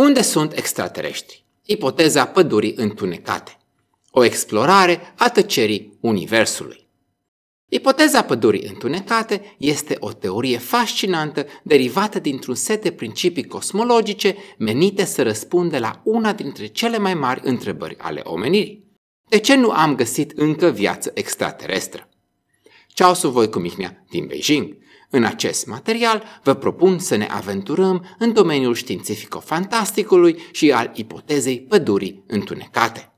Unde sunt extraterestri? Ipoteza pădurii întunecate. O explorare a tăcerii Universului. Ipoteza pădurii întunecate este o teorie fascinantă derivată dintr-un set de principii cosmologice menite să răspundă la una dintre cele mai mari întrebări ale omenirii. De ce nu am găsit încă viață extraterestră? cu Mihnea din Beijing. În acest material vă propun să ne aventurăm în domeniul științifico-fantasticului și al ipotezei pădurii întunecate.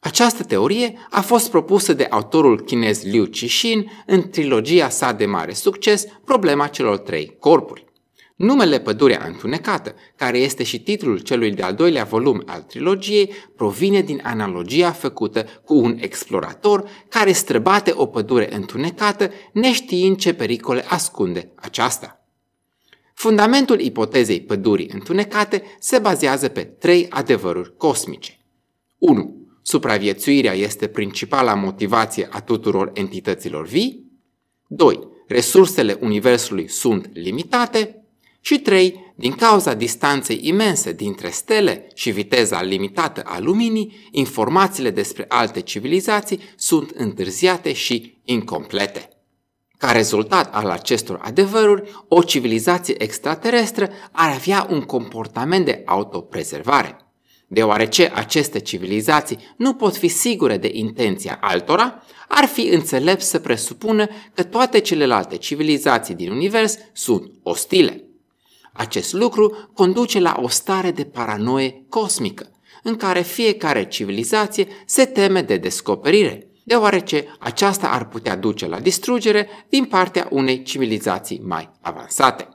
Această teorie a fost propusă de autorul chinez Liu Cixin în trilogia sa de mare succes Problema celor trei corpuri. Numele Pădurea Întunecată, care este și titlul celui de-al doilea volum al trilogiei, provine din analogia făcută cu un explorator care străbate o pădure întunecată, neștiind ce pericole ascunde aceasta. Fundamentul ipotezei pădurii întunecate se bazează pe trei adevăruri cosmice. 1. Supraviețuirea este principala motivație a tuturor entităților vii. 2. Resursele Universului sunt limitate și 3. Din cauza distanței imense dintre stele și viteza limitată a luminii, informațiile despre alte civilizații sunt întârziate și incomplete. Ca rezultat al acestor adevăruri, o civilizație extraterestră ar avea un comportament de autoprezervare. Deoarece aceste civilizații nu pot fi sigure de intenția altora, ar fi înțelept să presupună că toate celelalte civilizații din univers sunt ostile. Acest lucru conduce la o stare de paranoie cosmică, în care fiecare civilizație se teme de descoperire, deoarece aceasta ar putea duce la distrugere din partea unei civilizații mai avansate.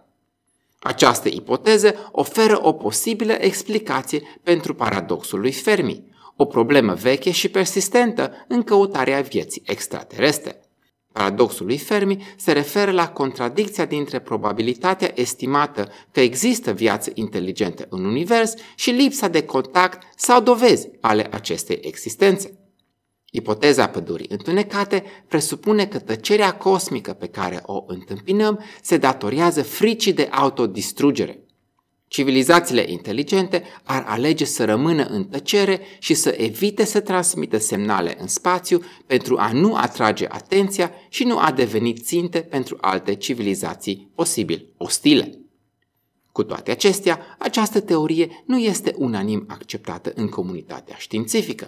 Această ipoteză oferă o posibilă explicație pentru paradoxul lui Fermi, o problemă veche și persistentă în căutarea vieții extraterestre. Paradoxul lui Fermi se referă la contradicția dintre probabilitatea estimată că există viață inteligentă în univers și lipsa de contact sau dovezi ale acestei existențe. Ipoteza pădurii întunecate presupune că tăcerea cosmică pe care o întâmpinăm se datorează fricii de autodistrugere. Civilizațiile inteligente ar alege să rămână în tăcere și să evite să transmită semnale în spațiu pentru a nu atrage atenția și nu a deveni ținte pentru alte civilizații posibil ostile. Cu toate acestea, această teorie nu este unanim acceptată în comunitatea științifică.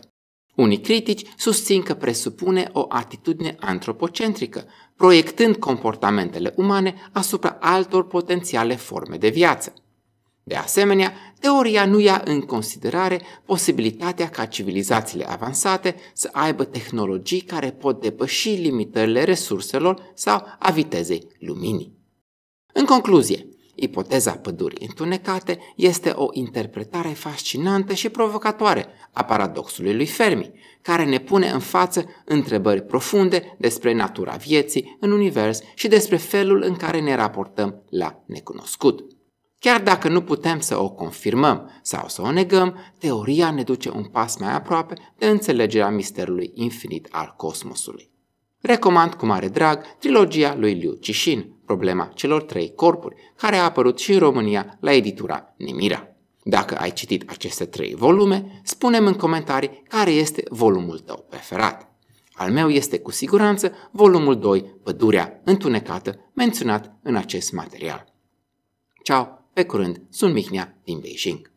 Unii critici susțin că presupune o atitudine antropocentrică, proiectând comportamentele umane asupra altor potențiale forme de viață. De asemenea, teoria nu ia în considerare posibilitatea ca civilizațiile avansate să aibă tehnologii care pot depăși limitările resurselor sau a vitezei luminii. În concluzie, Ipoteza pădurii întunecate este o interpretare fascinantă și provocatoare a paradoxului lui Fermi, care ne pune în față întrebări profunde despre natura vieții în univers și despre felul în care ne raportăm la necunoscut. Chiar dacă nu putem să o confirmăm sau să o negăm, teoria ne duce un pas mai aproape de înțelegerea misterului infinit al cosmosului. Recomand cu mare drag trilogia lui Liu Cixin, Problema celor trei corpuri, care a apărut și în România la editura Nimira. Dacă ai citit aceste trei volume, spunem în comentarii care este volumul tău preferat. Al meu este cu siguranță volumul 2, Pădurea întunecată, menționat în acest material. Ciao! Pe curând, sunt Mihnea din Beijing.